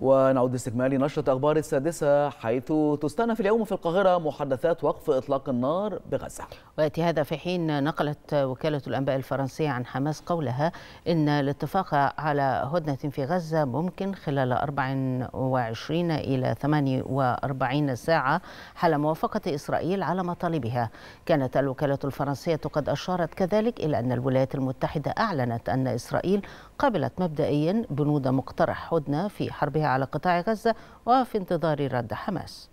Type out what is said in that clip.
ونعود لاستكمال نشرة أخبار السادسة حيث تستأنف اليوم في القاهرة محادثات وقف إطلاق النار بغزة ويأتي هذا في حين نقلت وكالة الأنباء الفرنسية عن حماس قولها إن الاتفاق على هدنة في غزة ممكن خلال 24 إلى 48 ساعة حال موافقة إسرائيل على مطالبها كانت الوكالة الفرنسية قد أشارت كذلك إلى أن الولايات المتحدة أعلنت أن إسرائيل قبلت مبدئيا بنود مقترح هدنة في حربها على قطاع غزة وفي انتظار رد حماس